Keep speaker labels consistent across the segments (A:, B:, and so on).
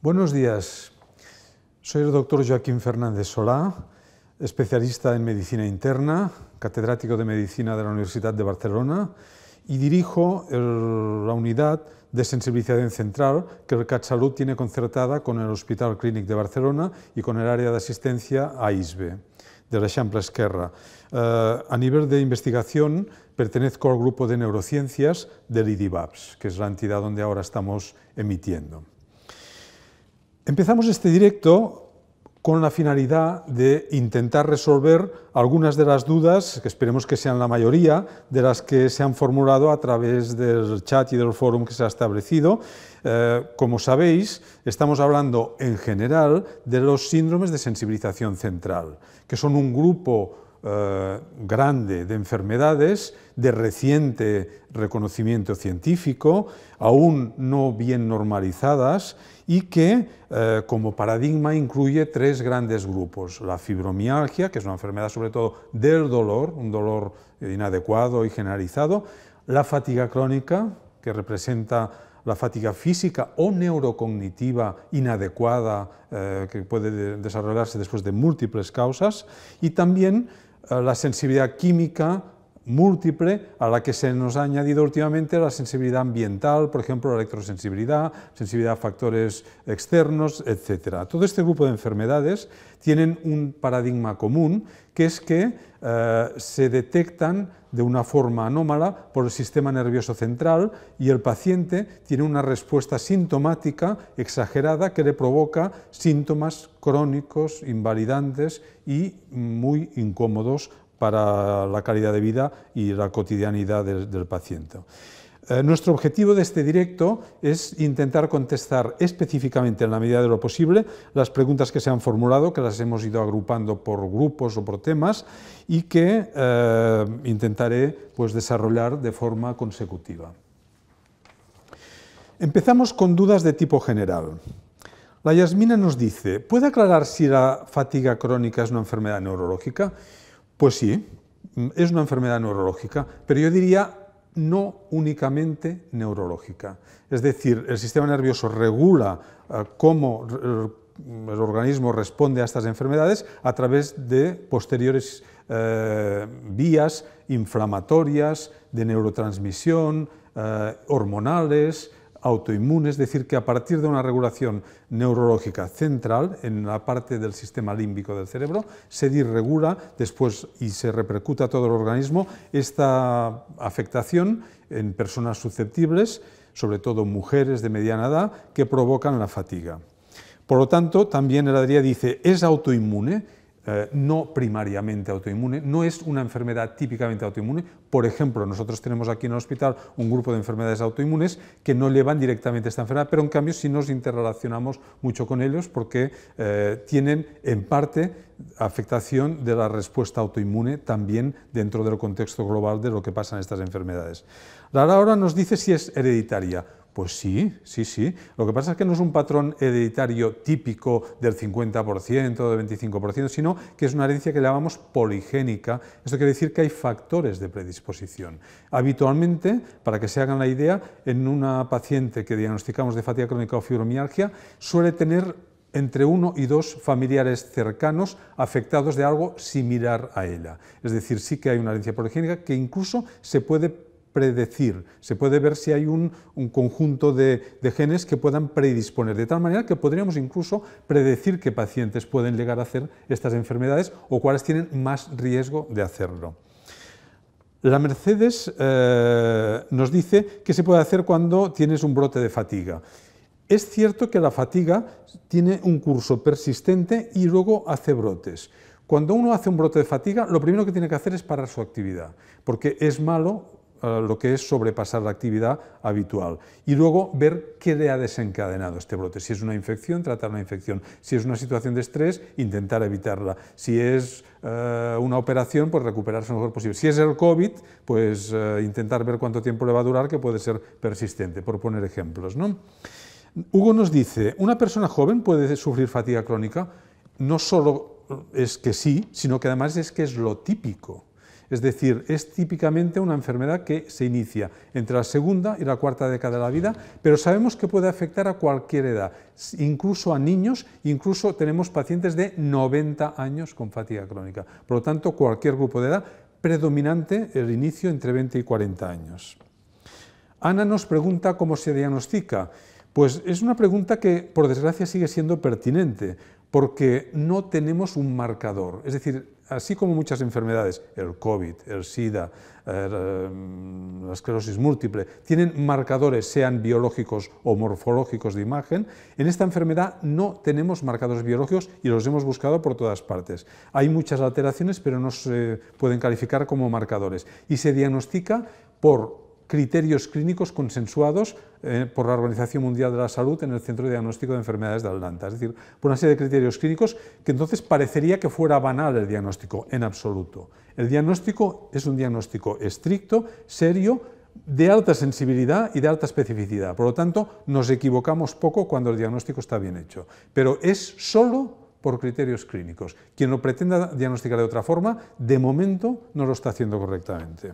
A: Buenos días. Soy el doctor Joaquín Fernández Solá, especialista en medicina interna, catedrático de medicina de la Universidad de Barcelona y dirijo la unidad de sensibilización central que el CatSalud tiene concertada con el Hospital Clínic de Barcelona y con el área de asistencia a de la Esquerra. Eh, a nivel de investigación, pertenezco al grupo de neurociencias del IDIBAPS, que es la entidad donde ahora estamos emitiendo. Empezamos este directo con la finalidad de intentar resolver algunas de las dudas, que esperemos que sean la mayoría, de las que se han formulado a través del chat y del foro que se ha establecido. Eh, como sabéis, estamos hablando en general de los síndromes de sensibilización central, que son un grupo eh, grande de enfermedades de reciente reconocimiento científico, aún no bien normalizadas y que eh, como paradigma incluye tres grandes grupos. La fibromialgia, que es una enfermedad sobre todo del dolor, un dolor inadecuado y generalizado. La fatiga crónica, que representa la fatiga física o neurocognitiva inadecuada eh, que puede desarrollarse después de múltiples causas y también eh, la sensibilidad química múltiple a la que se nos ha añadido últimamente la sensibilidad ambiental, por ejemplo, la electrosensibilidad, sensibilidad a factores externos, etc. Todo este grupo de enfermedades tienen un paradigma común, que es que eh, se detectan de una forma anómala por el sistema nervioso central y el paciente tiene una respuesta sintomática exagerada que le provoca síntomas crónicos, invalidantes y muy incómodos para la calidad de vida y la cotidianidad del, paciente. Eh, nuestro objetivo de este directo es intentar contestar específicamente, en la medida de lo posible, las preguntas que se han formulado, que las hemos ido agrupando por grupos o por temas, y que eh, intentaré pues, desarrollar de forma consecutiva. Empezamos con dudas de tipo general. La Yasmina nos dice, ¿puede aclarar si la fatiga crónica es una enfermedad neurológica? Pues sí, mm, es una enfermedad neurológica, pero yo diría no únicamente neurológica. Es decir, el sistema nervioso regula eh, cómo mm, el organismo responde a estas enfermedades a través de posteriores eh, vías inflamatorias, de neurotransmisión, eh, hormonales, autoinmune, es decir, que a partir de una regulación neurológica central en la parte del sistema límbico del cerebro, se disregula después y se repercuta a todo el organismo esta afectación en personas susceptibles, sobre todo mujeres de mediana edad, que provocan la fatiga. Por lo tanto, también el Adrià dice, es autoinmune, eh, no primariamente autoinmune, no es una enfermedad típicamente autoinmune. Por ejemplo, nosotros tenemos aquí en el hospital un grupo de enfermedades autoinmunes que no llevan directamente a esta enfermedad, pero en cambio sí nos interrelacionamos mucho con ellos porque eh, tienen en parte afectación de la respuesta autoinmune también dentro del contexto global de lo que pasan estas enfermedades. La ahora nos dice si es hereditaria. Pues sí, sí, sí. Lo que pasa es que no es un patrón hereditario típico del 50%, del 25%, sino que es una herencia que llamamos poligénica. Esto quiere decir que hay factores de predisposición. Habitualmente, para que se hagan la idea, en una paciente que diagnosticamos de fatiga crónica o fibromialgia, suele tener entre uno y dos familiares cercanos afectados de algo similar a ella. Es decir, sí que hay una herencia poligénica que incluso se puede predecir, se puede ver si hay un, conjunto de, genes que puedan predisponer, de tal manera que podríamos incluso predecir qué pacientes pueden llegar a hacer estas enfermedades o cuáles tienen más riesgo de hacerlo. La Mercedes eh, nos dice qué se puede hacer cuando tienes un brote de fatiga. Es cierto que la fatiga tiene un curso persistente y luego hace brotes. Cuando uno hace un brote de fatiga, lo primero que tiene que hacer es parar su actividad, porque es malo eh, lo que es sobrepasar la actividad habitual. Y luego ver qué le ha desencadenado este brote. Si es una infección, tratar la infección. Si es una situación de estrés, intentar evitarla. Si es eh, una operación, pues recuperarse lo mejor posible. Si es el COVID, pues eh, intentar ver cuánto tiempo le va a durar, que puede ser persistente, por poner ejemplos. ¿no? Hugo nos dice, ¿una persona joven puede sufrir fatiga crónica? No solo es que sí, sino que además es que es lo típico. Es decir, es típicamente una enfermedad que se inicia entre la segunda y la cuarta década de la vida, pero sabemos que puede afectar a cualquier edad, incluso a niños, incluso tenemos pacientes de 90 años con fatiga crónica. Por lo tanto, cualquier grupo de edad, predominante el inicio entre 20 y 40 años. Ana nos pregunta cómo se diagnostica. Pues es una pregunta que, por desgracia, sigue siendo pertinente, porque no tenemos un marcador. Es decir, así como muchas enfermedades, el COVID, el SIDA, em, la esclerosis múltiple, tienen marcadores, sean biológicos o morfológicos de imagen, en esta enfermedad no tenemos marcadores biológicos y los hemos buscado por todas partes. Hay muchas alteraciones, pero no se pueden calificar como marcadores y se diagnostica por criterios clínicos consensuados eh, por la Organización Mundial de la Salud en el Centro de Diagnóstico de Enfermedades de Atlanta. Es decir, por una serie de criterios clínicos que entonces parecería que fuera banal el diagnóstico, en absoluto. El diagnóstico es un diagnóstico estricto, serio, de alta sensibilidad y de alta especificidad. Por lo tanto, nos equivocamos poco cuando el diagnóstico está bien hecho. Pero es solo por criterios clínicos. Quien lo pretenda diagnosticar de otra forma, de momento no lo está haciendo correctamente.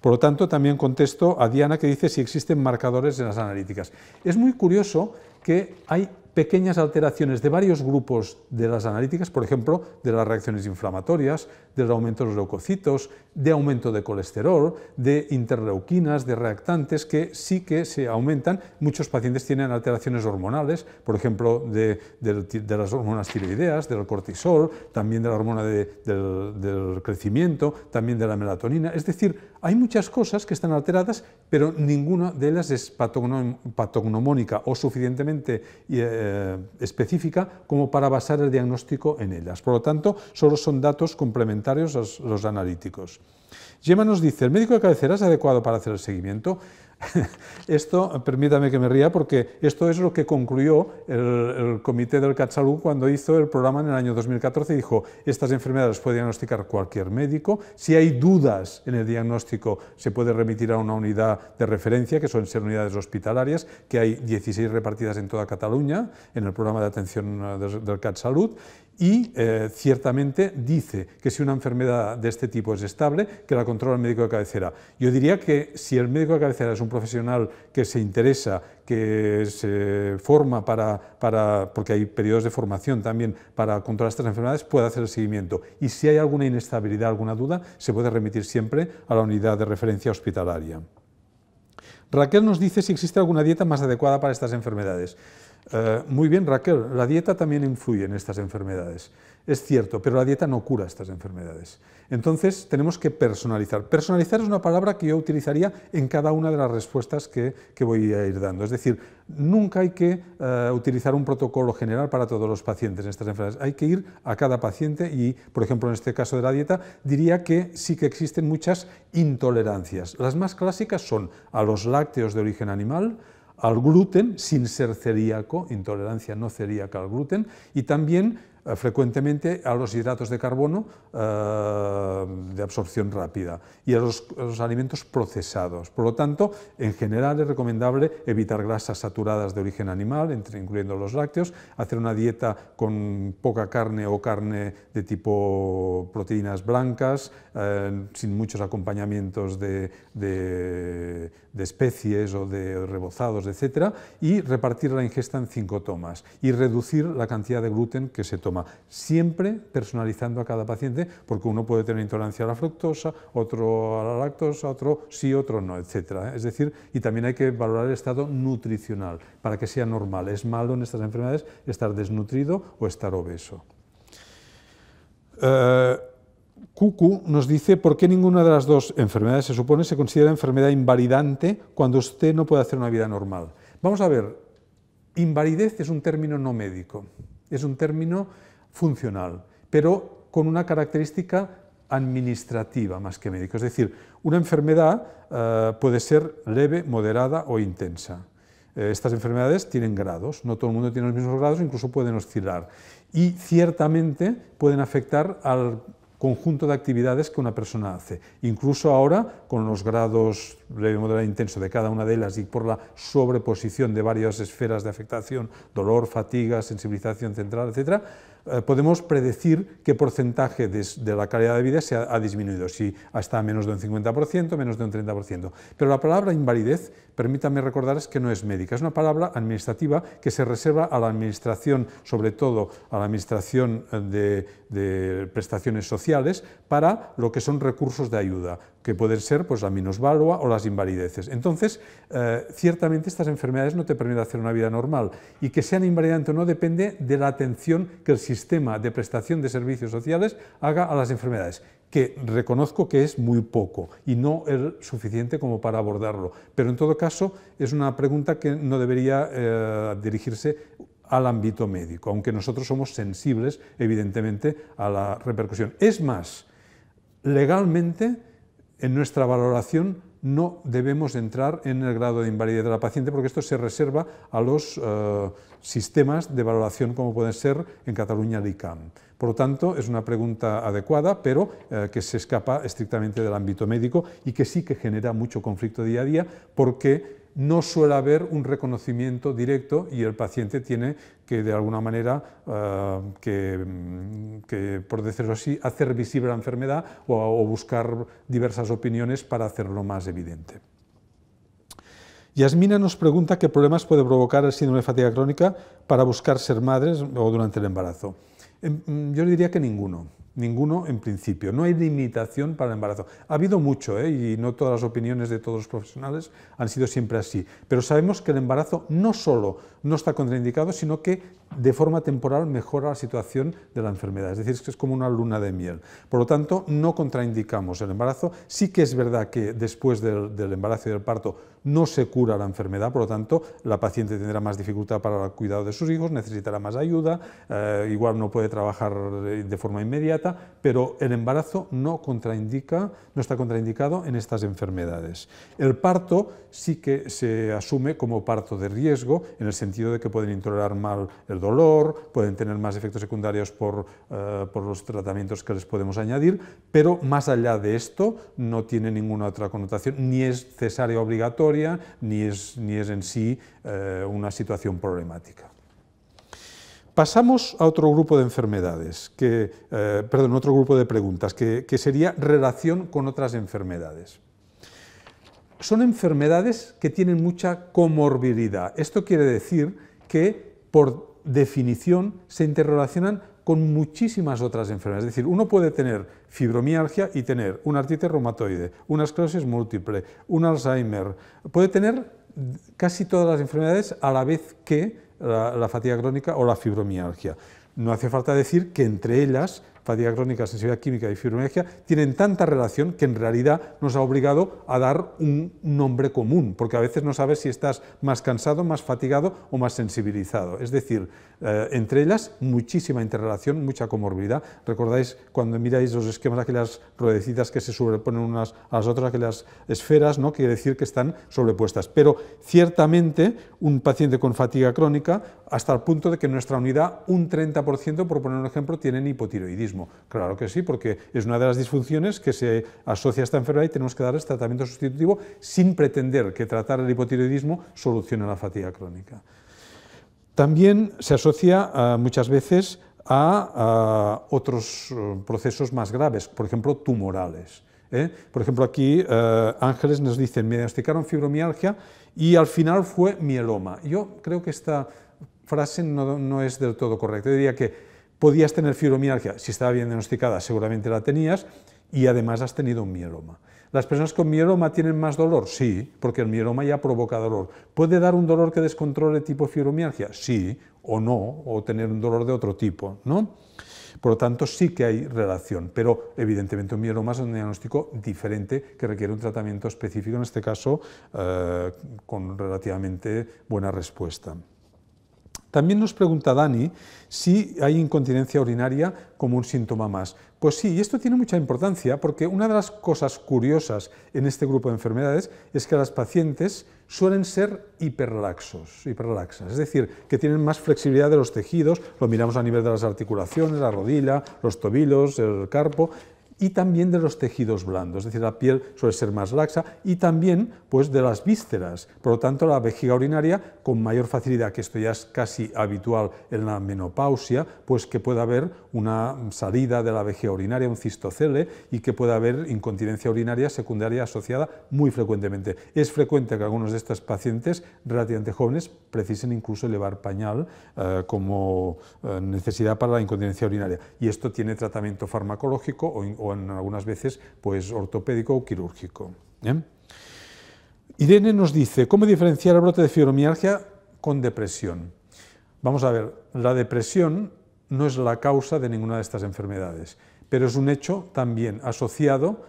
A: Por lo tanto, también contesto a Diana que dice si existen marcadores en las analíticas. Es muy curioso que hay pequeñas alteraciones de varios grupos de las analíticas, por ejemplo, de las reacciones inflamatorias, del aumento de los leucocitos, de aumento de colesterol, de interleuquinas, de reactantes, que sí que se aumentan. Muchos pacientes tienen alteraciones hormonales, por ejemplo, de, las hormonas tiroideas, del cortisol, también de la hormona de, del, del crecimiento, también de la melatonina. Es decir, hay muchas cosas que están alteradas, pero ninguna de ellas es patognomónica o suficientemente eh, específica como para basar el diagnóstico en ellas. Por lo tanto, solo son datos complementarios a los analíticos. Gemma nos dice, ¿el médico de cabecera es adecuado para hacer el seguimiento? Esto, permítame que me ría, porque esto es lo que concluyó el, comité del CatSalud cuando hizo el programa en el año 2014. Dijo, estas enfermedades puede diagnosticar cualquier médico. Si hay dudas en el diagnóstico, se puede remitir a una unidad de referencia, que son ser unidades hospitalarias, que hay 16 repartidas en toda Cataluña, en el programa de atención eh, del, del CatSalud y eh, ciertamente dice que si una enfermedad de este tipo es estable, que la controla el médico de cabecera. Yo diría que si el médico de cabecera es un profesional que se interesa, que se forma para, para porque hay periodos de formación también para controlar estas enfermedades, puede hacer el seguimiento. Y si hay alguna inestabilidad, alguna duda, se puede remitir siempre a la unidad de referencia hospitalaria. Raquel nos dice si existe alguna dieta más adecuada para estas enfermedades. Eh, muy bien, Raquel, la dieta también influye en estas enfermedades. Es cierto, pero la dieta no cura estas enfermedades. Entonces, tenemos que personalizar. Personalizar es una palabra que yo utilizaría en cada una de las respuestas que, voy a ir dando. Es decir, nunca hay que eh, utilizar un protocolo general para todos los pacientes en estas enfermedades. Hay que ir a cada paciente y, por ejemplo, en este caso de la dieta, diría que sí que existen muchas intolerancias. Las más clásicas son a los lácteos de origen animal, al gluten sin ser celíaco, intolerancia no celíaca al gluten, y también eh, frecuentemente a los hidratos de carbono eh, de absorción rápida y a los, alimentos procesados. Por lo tanto, en general es recomendable evitar grasas saturadas de origen animal, incluyendo los lácteos, hacer una dieta con poca carne o carne de tipo proteínas blancas, eh, sin muchos acompañamientos de, de, especies o de rebozados, etc. Y repartir la ingesta en cinco tomas y reducir la cantidad de gluten que se toma siempre personalizando a cada paciente, porque uno puede tener intolerancia a la fructosa, otro a la lactosa, otro sí, otro no, etc. ¿eh? Es decir, y también hay que valorar el estado nutricional para que sea normal. Es malo en estas enfermedades estar desnutrido o estar obeso. Eh, Cucu nos dice por qué ninguna de las dos enfermedades se supone se considera enfermedad invalidante cuando usted no puede hacer una vida normal. Vamos a ver, invalidez es un término no médico, es un término funcional, pero con una característica administrativa más que médica. Es decir, una enfermedad eh, puede ser leve, moderada o intensa. Eh, estas enfermedades tienen grados, no todo el mundo tiene los mismos grados, incluso pueden oscilar. Y ciertamente pueden afectar al conjunto de actividades que una persona hace. Incluso ahora, con los grados leve, moderado e intenso de cada una de ellas y por la sobreposición de varias esferas de afectación, dolor, fatiga, sensibilización central, etc., eh, podemos predecir qué porcentaje de, la calidad de vida se ha, disminuido, si hasta menos de un 50%, menos de un 30%. Pero la palabra invalidez, permítanme recordarles que no es médica, es una palabra administrativa que se reserva a la administración, sobre todo a la administración eh, de prestaciones sociales, para lo que son recursos de ayuda, que pueden ser pues, la minusvalua o las invalideces. Entonces, eh, ciertamente estas enfermedades no te permiten hacer una vida normal y que sean invalidantes o no depende de la atención que el sistema de prestación de servicios sociales haga a las enfermedades que reconozco que es muy poco y no es suficiente como para abordarlo. Pero en todo caso es una pregunta que no debería eh, dirigirse al ámbito médico, aunque nosotros somos sensibles, evidentemente, a la repercusión. Es más, legalmente en nuestra valoración no debemos entrar en el grado de invalidez de la paciente porque esto se reserva a los eh, sistemas de valoración como pueden ser en Cataluña el ICAM. Por lo tanto, es una pregunta adecuada, pero eh, que se escapa estrictamente del ámbito médico y que sí que genera mucho conflicto día a día porque no suele haber un reconocimiento directo y el paciente tiene que, de alguna manera, eh, mm, que, por decirlo así, hacer visible la enfermedad o, buscar diversas opiniones para hacerlo más evidente. Yasmina nos pregunta qué problemas puede provocar el síndrome de fatiga crónica para buscar ser madres o durante el embarazo. Em, mm, yo le diría que ninguno. Ninguno en principio. No hay limitación para el embarazo. Ha habido mucho, ¿eh? y no todas las opiniones de todos los profesionales han sido siempre así. Pero sabemos que el embarazo no solo no está contraindicado, sino que de forma temporal mejora la situación de la enfermedad, es decir, es como una luna de miel. Por lo tanto, no contraindicamos el embarazo. Sí que es verdad que después del, embarazo y del parto no se cura la enfermedad, por lo tanto, la paciente tendrá más dificultad para el cuidado de sus hijos, necesitará más ayuda, eh, igual no puede trabajar eh, de forma inmediata, pero el embarazo no contraindica, no está contraindicado en estas enfermedades. El parto sí que se asume como parto de riesgo, en el sentido de que pueden intolerar mal dolor, pueden tener más efectos secundarios por, eh, por los tratamientos que les podemos añadir, pero más allá de esto no tiene ninguna otra connotación, ni es cesárea obligatoria, ni es, ni es en sí eh, una situación problemática. Pasamos a otro grupo de enfermedades, que, eh, perdón, otro grupo de preguntas, que sería relación con otras enfermedades son enfermedades que tienen mucha comorbilidad. Esto quiere decir que por definición se interrelacionan con muchísimas otras enfermedades. Es decir, uno puede tener fibromialgia y tener una artritis reumatoide, una esclerosis múltiple, un Alzheimer, puede tener casi todas las enfermedades a la vez que la, la fatiga crónica o la fibromialgia. No hace falta decir que entre ellas fatiga crónica, sensibilidad química y fibromialgia, tienen tanta relación que en realidad nos ha obligado a dar un nombre común, porque a veces no sabes si estás más cansado, más fatigado o más sensibilizado. Es decir, eh, entre ellas muchísima interrelación, mucha comorbilidad. Recordáis cuando miráis los esquemas, aquellas ruedecitas que se sobreponen unas a las otras, aquellas esferas, ¿no? quiere decir que están sobrepuestas. Pero ciertamente un paciente con fatiga crónica hasta el punto de que en nuestra unidad un 30%, por poner un ejemplo, tienen hipotiroidismo. Claro que sí, porque es una de las disfunciones que se asocia a esta enfermedad y tenemos que darles tratamiento sustitutivo sin pretender que tratar el hipotiroidismo solucione la fatiga crónica. También se asocia eh, muchas veces a otros eh, procesos más graves, por ejemplo, tumorales. ¿eh? Por ejemplo, aquí Ángeles nos dice, me diagnosticaron fibromialgia y al final fue mieloma. Yo creo que esta frase no, es del todo correcta. diría que podías tener fibromialgia, si estaba bien diagnosticada seguramente la tenías, y además has tenido un mieloma. ¿Las personas con mieloma tienen más dolor? Sí, porque el mieloma ya provoca dolor. ¿Puede dar un dolor que descontrole tipo fibromialgia? Sí, o no, o tener un dolor de otro tipo, ¿no? Por lo tanto, sí que hay relación, pero evidentemente un mieloma es un diagnóstico diferente que requiere un tratamiento específico, en este caso eh, con relativamente buena respuesta. También nos pregunta Dani si hay incontinencia urinaria como un síntoma más. Pues sí, y esto tiene mucha importancia porque una de las cosas curiosas en este grupo de enfermedades es que las pacientes suelen ser hiperlaxos, hiperlaxas, es decir, que tienen más flexibilidad de los tejidos, lo miramos a nivel de las articulaciones, la rodilla, los tobillos, el carpo, y también de los tejidos blandos, es decir, la piel suele ser más laxa y también pues, de las vísceras, por lo tanto la vejiga urinaria con mayor facilidad, que esto ya es casi habitual en la menopausia, pues que pueda haber una salida de la vejiga urinaria, un cistocele y que pueda haber incontinencia urinaria secundaria asociada muy frecuentemente. Es frecuente que algunos de estos pacientes relativamente jóvenes precisen incluso elevar pañal eh, como eh, necesidad para la incontinencia urinaria y esto tiene tratamiento farmacológico o o en algunas veces pues ortopédico o quirúrgico. ¿eh? Irene nos dice, ¿cómo diferenciar el brote de fibromialgia con depresión? Vamos a ver, la depresión no es la causa de ninguna de estas enfermedades, pero es un hecho también asociado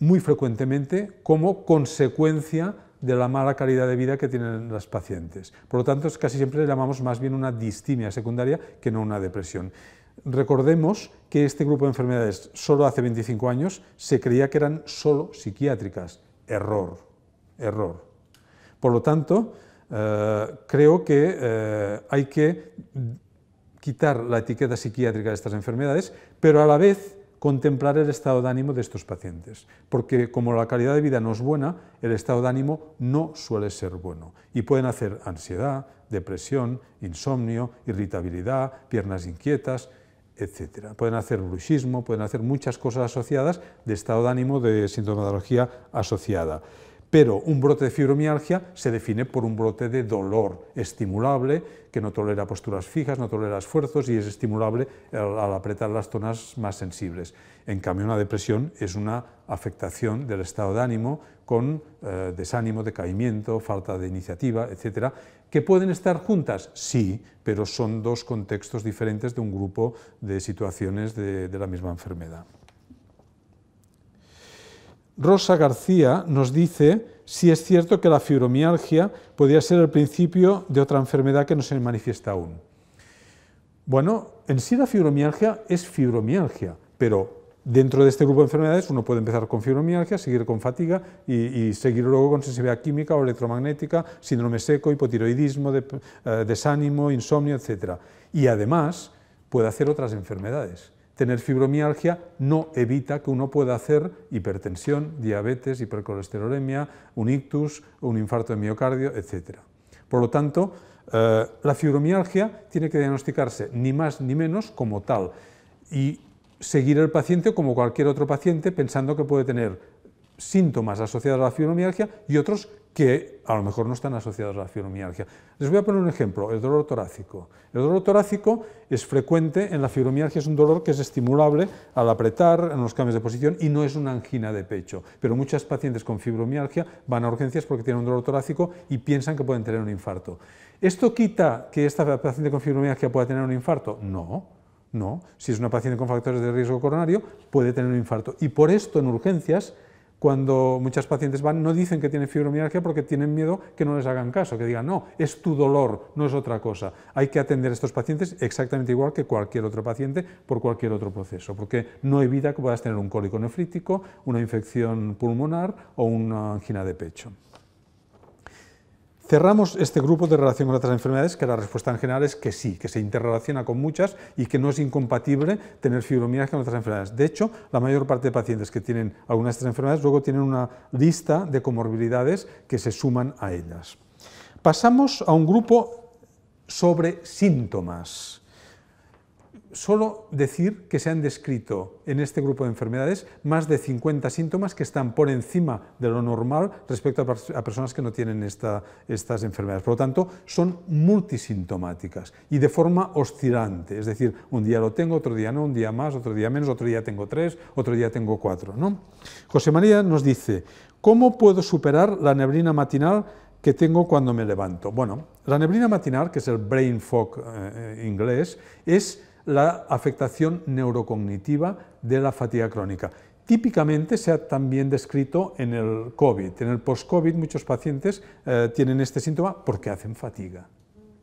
A: muy frecuentemente como consecuencia de la mala calidad de vida que tienen las pacientes. Por lo tanto, casi siempre le llamamos más bien una distimia secundaria que no una depresión. Recordemos que este grupo de enfermedades solo hace 25 años se creía que eran solo psiquiátricas. Error, error. Por lo tanto, eh, creo que eh, hay que quitar la etiqueta psiquiátrica de estas enfermedades, pero a la vez contemplar el estado de ánimo de estos pacientes, porque como la calidad de vida no es buena, el estado de ánimo no suele ser bueno y pueden hacer ansiedad, depresión, insomnio, irritabilidad, piernas inquietas, etcétera. Pueden hacer bruxismo, pueden hacer muchas cosas asociadas de estado de ánimo, de sintomatología asociada. Pero un brote de fibromialgia se define por un brote de dolor estimulable, que no tolera posturas fijas, no tolera esfuerzos y es estimulable al apretar las zonas más sensibles. En cambio, una depresión es una afectación del estado de ánimo con eh, desánimo, decaimiento, falta de iniciativa, etc. ¿Que pueden estar juntas? Sí, pero son dos contextos diferentes de un grupo de situaciones de, la misma enfermedad. Rosa García nos dice si es cierto que la fibromialgia podría ser el principio de otra enfermedad que no se manifiesta aún. Bueno, en sí la fibromialgia es fibromialgia, pero Dentro de este grupo de enfermedades uno puede empezar con fibromialgia, seguir con fatiga y, seguir luego con sensibilidad química o electromagnética, síndrome seco, hipotiroidismo, eh, desánimo, insomnio, etc. Y además puede hacer otras enfermedades. Tener fibromialgia no evita que uno pueda hacer hipertensión, diabetes, hipercolesterolemia, un ictus, un infarto de miocardio, etc. Por lo tanto, eh, la fibromialgia tiene que diagnosticarse ni más ni menos como tal. Y seguir al paciente como cualquier otro paciente pensando que puede tener síntomas asociados a la fibromialgia y otros que a lo mejor no están asociados a la fibromialgia. Les voy a poner un ejemplo, el dolor torácico. El dolor torácico es frecuente en la fibromialgia, es un dolor que es estimulable al apretar en los cambios de posición y no es una angina de pecho. Pero muchas pacientes con fibromialgia van a urgencias porque tienen un dolor torácico y piensan que pueden tener un infarto. ¿Esto quita que esta paciente con fibromialgia pueda tener un infarto? No no, si es una paciente con factores de riesgo coronario, puede tener un infarto. Y por esto en urgencias, cuando muchas pacientes van, no dicen que tienen fibromialgia porque tienen miedo que no les hagan caso, que digan, no, es tu dolor, no es otra cosa. Hay que atender a estos pacientes exactamente igual que cualquier otro paciente por cualquier otro proceso, porque no evita que puedas tener un cólico nefrítico, una infección pulmonar o una angina de pecho. Cerramos este grupo de relación con otras enfermedades, que la respuesta en general es que sí, que se interrelaciona con muchas y que no es incompatible tener fibromialgia con otras enfermedades. De hecho, la mayor parte de pacientes que tienen algunas de estas enfermedades luego tienen una lista de comorbilidades que se suman a ellas. Pasamos a un grupo sobre síntomas solo decir que se han descrito en este grupo de enfermedades más de 50 síntomas que están por encima de lo normal respecto a, personas que no tienen estas enfermedades. Por lo tanto, son multisintomáticas y de forma oscilante, es decir, un día lo tengo, otro día no, un día más, otro día menos, otro día tengo tres, otro día tengo cuatro. ¿no? José María nos dice, ¿cómo puedo superar la neblina matinal que tengo cuando me levanto? Bueno, la neblina matinal, que es el brain fog eh, eh, inglés, es la afectación neurocognitiva de la fatiga crónica. Típicamente se ha también descrito en el COVID. En el post-COVID muchos pacientes eh, tienen este síntoma porque hacen fatiga,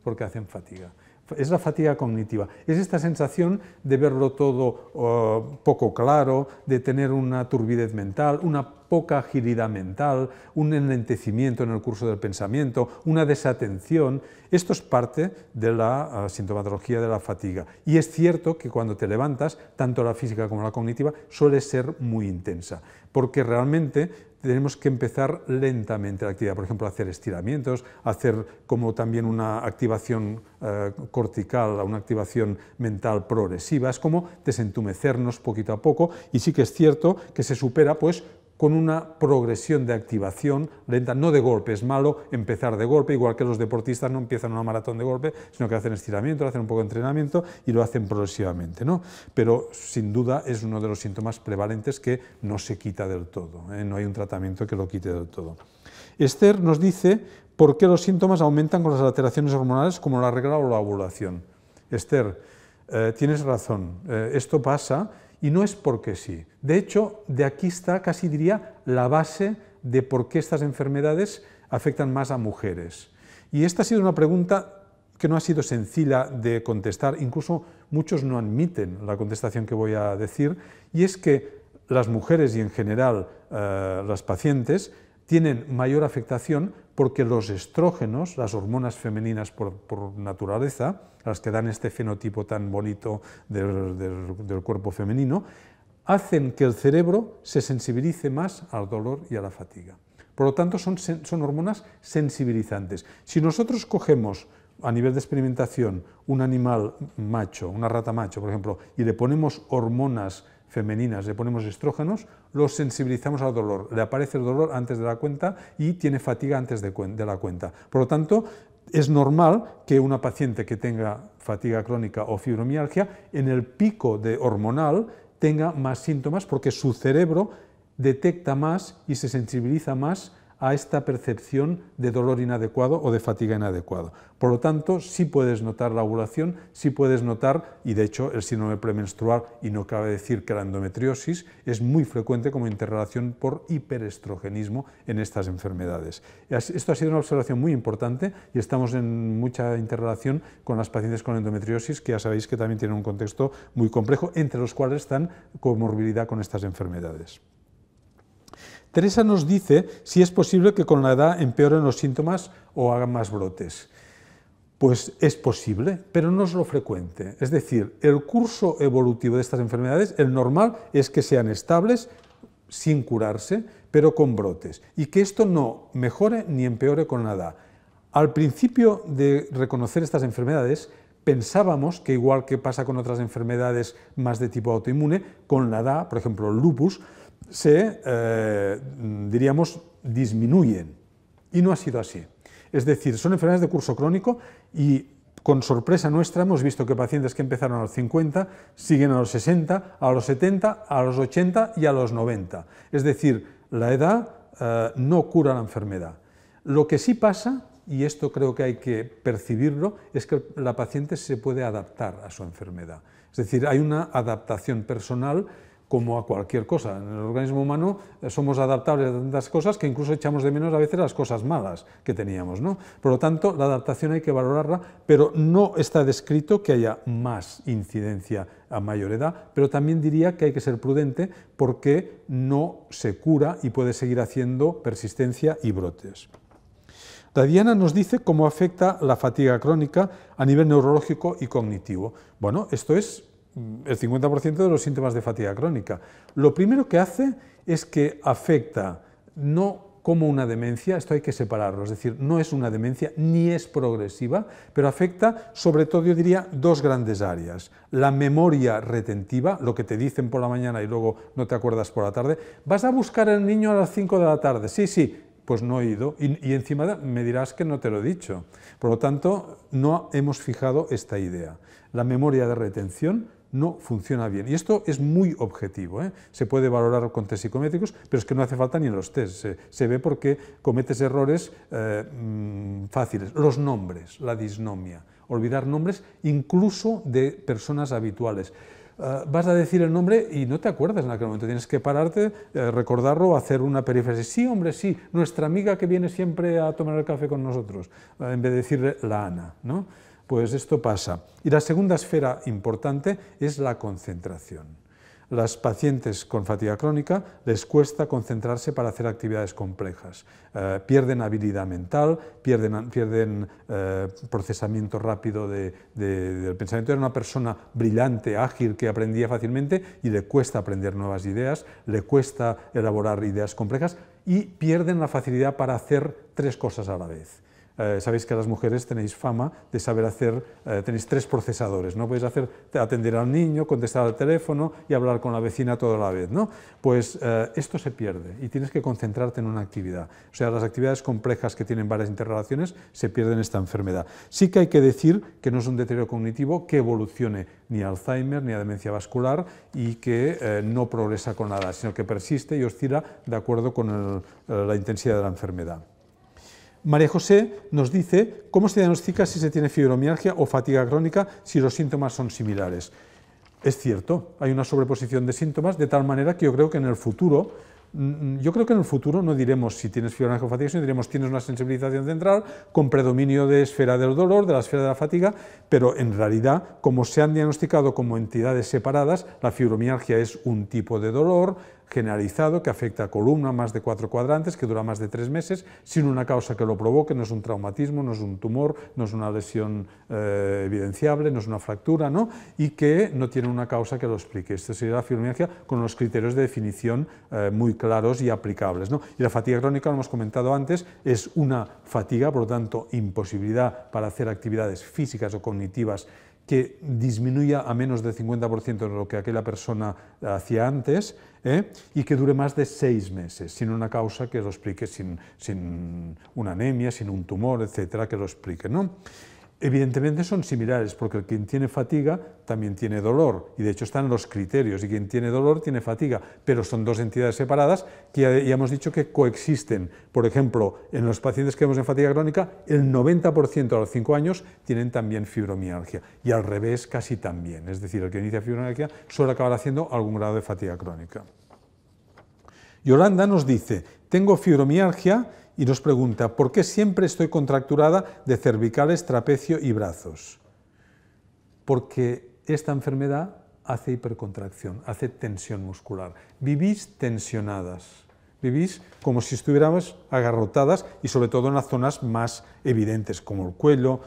A: porque hacen fatiga es la fatiga cognitiva. Es esta sensación de verlo todo oh, poco claro, de tener una turbidez mental, una poca agilidad mental, un enlentecimiento en el curso del pensamiento, una desatención. Esto es parte de la ah, sintomatología de la fatiga. Y es cierto que cuando te levantas, tanto la física como la cognitiva suele ser muy intensa, porque realmente tenemos que empezar lentamente la actividad, por ejemplo, hacer estiramientos, hacer como también una activación eh, cortical, una activación mental progresiva, es como desentumecernos poquito a poco y sí que es cierto que se supera pues con una progresión de activación lenta, no de golpe, es malo empezar de golpe, igual que los deportistas no empiezan una maratón de golpe, sino que hacen estiramiento, hacen un poco de entrenamiento y lo hacen progresivamente, ¿no? Pero sin duda es uno de los síntomas prevalentes que no se quita del todo, ¿eh? no hay un tratamiento que lo quite del todo. Esther nos dice por qué los síntomas aumentan con las alteraciones hormonales como la regla o la ovulación. Esther, eh, tienes razón, eh, esto pasa y no es porque sí. De hecho, de aquí está, casi diría, la base de por qué estas enfermedades afectan más a mujeres. Y esta ha sido una pregunta que no ha sido sencilla de contestar, incluso muchos no admiten la contestación que voy a decir, y es que las mujeres y en general eh, las pacientes tienen mayor afectación porque los estrógenos, las hormonas femeninas por, naturaleza, las que dan este fenotipo tan bonito del, cuerpo femenino, hacen que el cerebro se sensibilice más al dolor y a la fatiga. Por lo tanto, son, hormonas sensibilizantes. Si nosotros cogemos a nivel de experimentación un animal macho, una rata macho, por ejemplo, y le ponemos hormonas femeninas, le ponemos estrógenos, los sensibilizamos al dolor, le aparece el dolor antes de la cuenta y tiene fatiga antes de, de la cuenta. Por lo tanto, es normal que una paciente que tenga fatiga crónica o fibromialgia, en el pico de hormonal, tenga más síntomas porque su cerebro detecta más y se sensibiliza más a esta percepción de dolor inadecuado o de fatiga inadecuado. Por lo tanto, sí puedes notar la ovulación, sí puedes notar, y de hecho el síndrome premenstrual, y no cabe decir que la endometriosis, es muy frecuente como interrelación por hiperestrogenismo en estas enfermedades. Esto ha sido una observación muy importante y estamos en mucha interrelación con las pacientes con endometriosis, que ya sabéis que también tienen un contexto muy complejo, entre los cuales están comorbilidad con estas enfermedades. Teresa nos dice si es posible que con la edad empeoren los síntomas o hagan más brotes. Pues es posible, pero no es lo frecuente. Es decir, el curso evolutivo de estas enfermedades, el normal es que sean estables, sin curarse, pero con brotes, y que esto no mejore ni empeore con la edad. Al principio de reconocer estas enfermedades, pensábamos que igual que pasa con otras enfermedades más de tipo autoinmune, con la edad, por ejemplo, el lupus, se, eh, diríamos, disminuyen. Y no ha sido así. Es decir, son enfermedades de curso crónico y con sorpresa nuestra hemos visto que pacientes que empezaron a los 50 siguen a los 60, a los 70, a los 80 y a los 90. Es decir, la edad eh, no cura la enfermedad. Lo que sí pasa, y esto creo que hay que percibirlo, es que la paciente se puede adaptar a su enfermedad. Es decir, hay una adaptación personal como a cualquier cosa. En el organismo humano eh, somos adaptables a tantas cosas que incluso echamos de menos a veces las cosas malas que teníamos. ¿no? Por lo tanto, la adaptación hay que valorarla, pero no está descrito que haya más incidencia a mayor edad, pero también diría que hay que ser prudente porque no se cura y puede seguir haciendo persistencia y brotes. Diana nos dice cómo afecta la fatiga crónica a nivel neurológico y cognitivo. Bueno, esto es el 50% de los síntomas de fatiga crónica. Lo primero que hace es que afecta no como una demencia, esto hay que separarlo, es decir, no es una demencia ni es progresiva, pero afecta sobre todo, yo diría, dos grandes áreas. La memoria retentiva, lo que te dicen por la mañana y luego no te acuerdas por la tarde. ¿Vas a buscar al niño a las 5 de la tarde? Sí, sí, pues no he ido. Y, y encima me dirás que no te lo he dicho. Por lo tanto, no hemos fijado esta idea. La memoria de retención no funciona bien. Y esto es muy objetivo, ¿eh? se puede valorar con test psicométricos, pero es que no hace falta ni en los test, se, ve porque cometes errores eh, mm, fáciles. Los nombres, la disnomia, olvidar nombres incluso de personas habituales. Eh, vas a decir el nombre y no te acuerdas en aquel momento, tienes que pararte, recordarlo, hacer una perífrasis. Sí, hombre, sí, nuestra amiga que viene siempre a tomar el café con nosotros, en vez de decirle la Ana. ¿no? Pues esto pasa. Y la segunda esfera importante es la concentración. Las pacientes con fatiga crónica les cuesta concentrarse para hacer actividades complejas. Eh, pierden habilidad mental, pierden, eh, procesamiento rápido del pensamiento. Era una persona brillante, ágil, que aprendía fácilmente y le cuesta aprender nuevas ideas, le cuesta elaborar ideas complejas y pierden la facilidad para hacer tres cosas a la vez eh, sabéis que las mujeres tenéis fama de saber hacer, eh, tenéis tres procesadores, ¿no? Podéis hacer, atender al niño, contestar al teléfono y hablar con la vecina toda la vez, ¿no? Pues eh, esto se pierde y tienes que concentrarte en una actividad. O sea, las actividades complejas que tienen varias interrelaciones se pierden esta enfermedad. Sí que hay que decir que no es un deterioro cognitivo que evolucione ni Alzheimer ni a demencia vascular y que no progresa con nada, sino que persiste y oscila de acuerdo con la intensidad de la enfermedad. María José nos dice cómo se diagnostica si se tiene fibromialgia o fatiga crónica si los síntomas son similares. Es cierto, hay una sobreposición de síntomas de tal manera que yo creo que en el futuro, mm, yo creo que en el futuro no diremos si tienes fibromialgia o fatiga, sino diremos tienes una sensibilización central con predominio de esfera del dolor, de la esfera de la fatiga, pero en realidad, como se han diagnosticado como entidades separadas, la fibromialgia es un tipo de dolor, generalizado que afecta a columna, más de cuatro cuadrantes, que dura más de tres meses, sin una causa que lo provoque, no es un traumatismo, no es un tumor, no es una lesión eh, evidenciable, no es una fractura, y que no tiene una causa que lo explique. Esto sería la fibromialgia con los criterios de definición eh, muy claros y aplicables. Y la fatiga crónica, lo hemos comentado antes, es una fatiga, por lo tanto, imposibilidad para hacer actividades físicas o cognitivas que disminuya a menos de 50% de lo que aquella persona hacía antes ¿eh? y que dure más de seis meses, sin una causa que lo explique, sin, una anemia, sin un tumor, etcétera, que lo explique. ¿no? evidentemente son similares, porque el quien tiene fatiga también tiene dolor, y de hecho están los criterios, y quien tiene dolor tiene fatiga, pero son dos entidades separadas que ya, hemos dicho que coexisten. Por ejemplo, en los pacientes que vemos en fatiga crónica, el 90% a los 5 años tienen también fibromialgia, y al revés casi también, es decir, el que inicia fibromialgia suele acabar haciendo algún grado de fatiga crónica. Yolanda nos dice, tengo fibromialgia y nos pregunta, ¿por qué siempre estoy contracturada de cervicales, trapecio y brazos? Porque esta enfermedad hace hipercontracción, hace tensión muscular. Vivís tensionadas, vivís como si estuviéramos agarrotadas y sobre todo en las zonas más evidentes, como el cuello,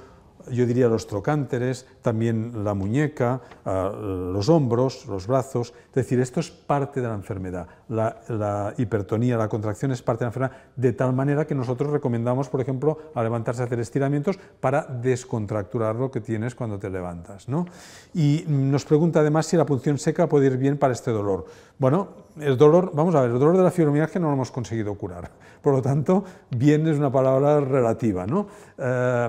A: yo diría los trocánteres, también la muñeca, ah, los hombros, los brazos. Es decir, esto es parte de la enfermedad. La, hipertonía, la contracción es parte de la enfermedad, de tal manera que nosotros recomendamos, por ejemplo, a levantarse a hacer estiramientos para descontracturar lo que tienes cuando te levantas. ¿no? Y nos pregunta además si la punción seca puede ir bien para este dolor. Bueno, el dolor, vamos a ver, el dolor de la fibromialgia no lo hemos conseguido curar. Por lo tanto, bien es una palabra relativa. ¿no? Eh,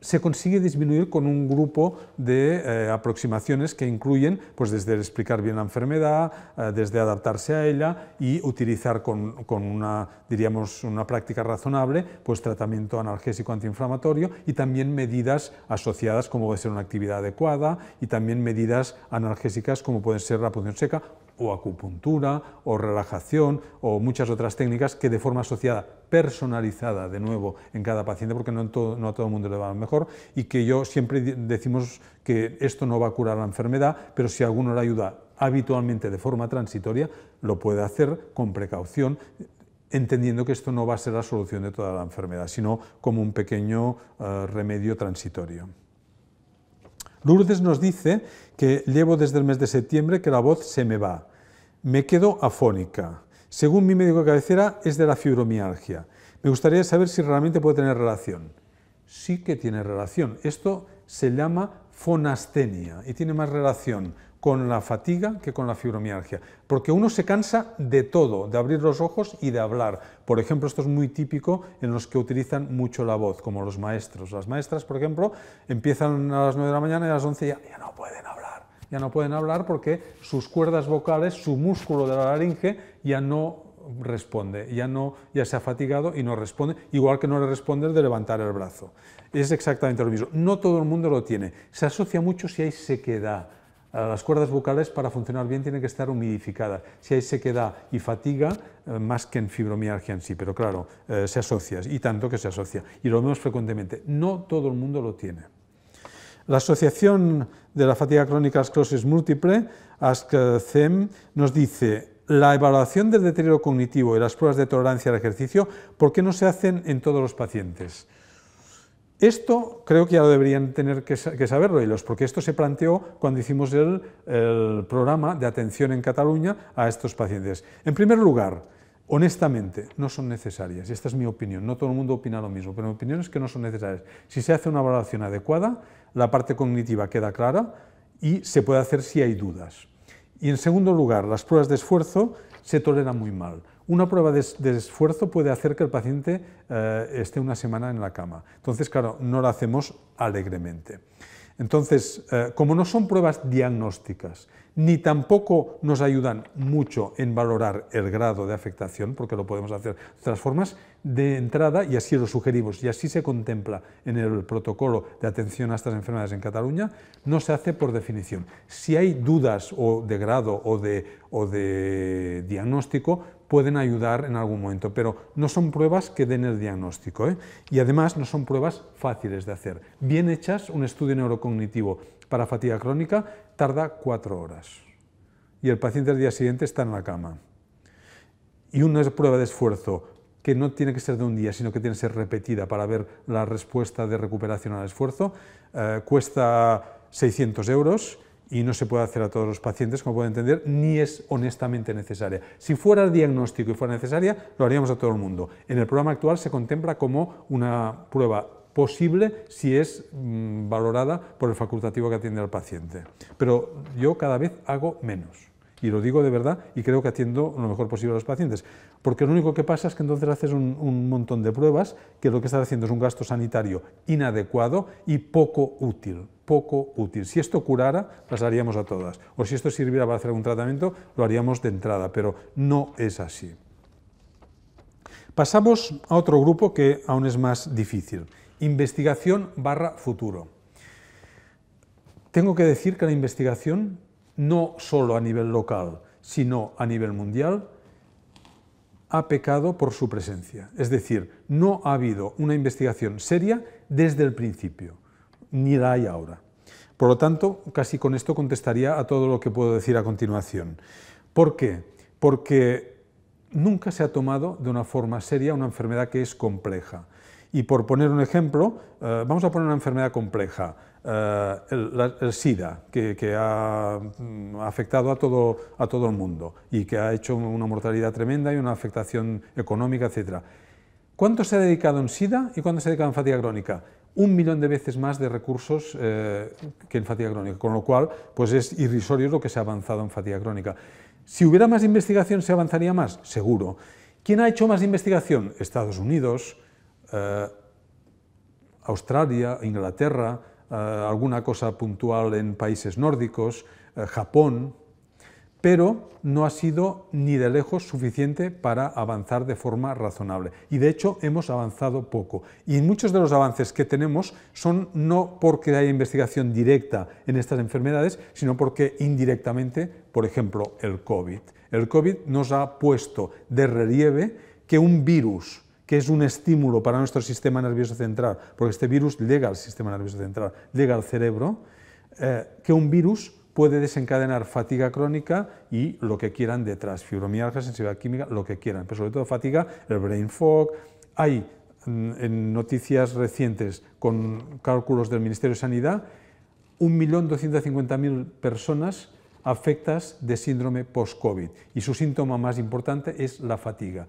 A: se consigue disminuir con un grupo de eh, aproximaciones que incluyen pues, desde explicar bien la enfermedad, eh, desde adaptarse a ella y utilizar con, con, una, diríamos, una práctica razonable pues, tratamiento analgésico antiinflamatorio y también medidas asociadas como puede ser una actividad adecuada y también medidas analgésicas como puede ser la poción seca o acupuntura, o relajación, o muchas otras técnicas que de forma asociada, personalizada, de nuevo, en cada paciente, porque no, a todo el mundo le va mejor, y que yo siempre decimos que esto no va a curar la enfermedad, pero si alguno le ayuda habitualmente de forma transitoria, lo puede hacer con precaución, entendiendo que esto no va a ser la solución de toda la enfermedad, sino como un pequeño eh, remedio transitorio. Lourdes nos dice que llevo desde el mes de septiembre que la voz se me va. Me quedo afónica. Según mi médico de cabecera, es de la fibromialgia. Me gustaría saber si realmente puede tener relación. Sí que tiene relación. Esto se llama fonastenia y tiene más relación con la fatiga que con la fibromialgia, porque uno se cansa de todo, de abrir los ojos y de hablar. Por ejemplo, esto es muy típico en los que utilizan mucho la voz, como los maestros. Las maestras, por ejemplo, empiezan a las 9 de la mañana y a las 11 ya, no pueden hablar, ya no pueden hablar porque sus cuerdas vocales, su músculo de la laringe ya no responde, ya, no, ya se ha fatigado y no responde, igual que no le responde de levantar el brazo. Es exactamente lo mismo. No todo el mundo lo tiene. Se asocia mucho si hay sequedad eh, las cuerdas vocales para funcionar bien tienen que estar humidificadas. Si hay sequedad y fatiga, eh, más que en fibromialgia en sí, pero claro, eh, se asocia, y tanto que se asocia, y lo vemos frecuentemente. No todo el mundo lo tiene. La Asociación de la Fatiga Crónica Esclerosis Múltiple, ASCCEM, e nos dice la evaluación del deterioro cognitivo y las pruebas de tolerancia al ejercicio, ¿por qué no se hacen en todos los pacientes? Esto creo que ya lo deberían tener que, saberlo ellos, porque esto se planteó cuando hicimos el, programa de atención en Cataluña a estos pacientes. En primer lugar, honestamente, no son necesarias. Y esta es mi opinión. No todo el mundo opina lo mismo, pero mi opinión es que no son necesarias. Si se hace una evaluación adecuada, la parte cognitiva queda clara y se puede hacer si hay dudas. Y en segundo lugar, las pruebas de esfuerzo se toleran muy mal. Una prueba de, esfuerzo puede hacer que el paciente eh, esté una semana en la cama. Entonces, claro, no la hacemos alegremente. Entonces, eh, como no son pruebas diagnósticas, ni tampoco nos ayudan mucho en valorar el grado de afectación, porque lo podemos hacer de otras formas, de entrada, y así lo sugerimos, y así se contempla en el protocolo de atención a estas enfermedades en Cataluña, no se hace por definición. Si hay dudas o de grado o de, o de diagnóstico, pueden ayudar en algún momento, pero no son pruebas que den el diagnóstico. ¿eh? Y además no son pruebas fáciles de hacer. Bien hechas, un estudio neurocognitivo para fatiga crónica tarda cuatro horas y el paciente al día siguiente está en la cama. Y una prueba de esfuerzo que no tiene que ser de un día, sino que tiene que ser repetida para ver la respuesta de recuperación al esfuerzo, eh, cuesta 600 euros y no se puede hacer a todos los pacientes, como pueden entender, ni es honestamente necesaria. Si fuera el diagnóstico y fuera necesaria, lo haríamos a todo el mundo. En el programa actual se contempla como una prueba posible si es mm, valorada por el facultativo que atiende al paciente. Pero yo cada vez hago menos. Y lo digo de verdad y creo que atiendo lo mejor posible a los pacientes. Porque lo único que pasa es que entonces haces un, montón de pruebas que lo que estás haciendo es un gasto sanitario inadecuado y poco útil. Poco útil. Si esto curara, las haríamos a todas. O si esto sirviera para hacer algún tratamiento, lo haríamos de entrada. Pero no es así. Pasamos a otro grupo que aún es más difícil Investigación barra futuro. Tengo que decir que la investigación, no solo a nivel local, sino a nivel mundial, ha pecado por su presencia. Es decir, no ha habido una investigación seria desde el principio, ni la hay ahora. Por lo tanto, casi con esto contestaría a todo lo que puedo decir a continuación. ¿Por qué? Porque nunca se ha tomado de una forma seria una enfermedad que es compleja. Y por poner un ejemplo, eh, vamos a poner una enfermedad compleja, eh, el, SIDA, que, mm, ha afectado a todo, el mundo y que ha hecho una mortalidad tremenda y una afectación económica, etc. ¿Cuánto se ha dedicado en SIDA y cuánto se ha dedicado en fatiga crónica? un millón de veces más de recursos eh, que en fatiga crónica, con lo cual pues es irrisorio lo que se ha avanzado en fatiga crónica. Si hubiera más investigación, ¿se avanzaría más? Seguro. ¿Quién ha hecho más investigación? Estados Unidos, eh, Australia, Inglaterra, eh, alguna cosa puntual en países nórdicos, eh, Japón, pero no ha sido ni de lejos suficiente para avanzar de forma razonable. Y de hecho hemos avanzado poco. Y muchos de los avances que tenemos son no porque haya investigación directa en estas enfermedades, sino porque indirectamente, por ejemplo, el COVID. El COVID nos ha puesto de relieve que un virus que es un estímulo para nuestro sistema nervioso central, porque este virus llega al sistema nervioso central, llega al cerebro, eh, que un virus puede desencadenar fatiga crónica y lo que quieran detrás, fibromialgia, sensibilidad química, lo que quieran, pero sobre todo fatiga, el brain fog. Hay mm, en noticias recientes con cálculos del Ministerio de Sanidad 1.250.000 personas afectas de síndrome post-COVID y su síntoma más importante es la fatiga.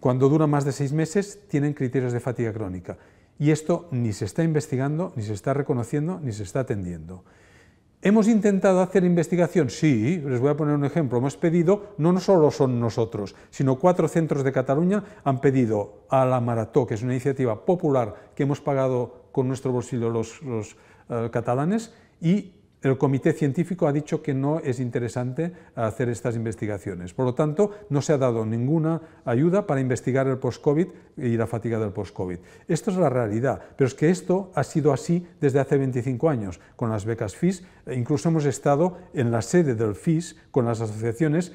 A: Cuando dura más de seis meses, tienen criterios de fatiga crónica. Y esto ni se está investigando, ni se está reconociendo, ni se está atendiendo. ¿Hemos intentado hacer investigación? Sí, les voy a poner un ejemplo. Hemos pedido, no solo son nosotros, sino cuatro centros de Cataluña han pedido a la Marató, que es una iniciativa popular que hemos pagado con nuestro bolsillo los, eh, catalanes, y el comité científico ha dicho que no es interesante hacer estas investigaciones. Por lo tanto, no se ha dado ninguna ayuda para investigar el post-COVID y la fatiga del post-COVID. Esto es la realidad, pero es que esto ha sido así desde hace 25 años, con las becas FIS. E incluso hemos estado en la sede del FIS con las asociaciones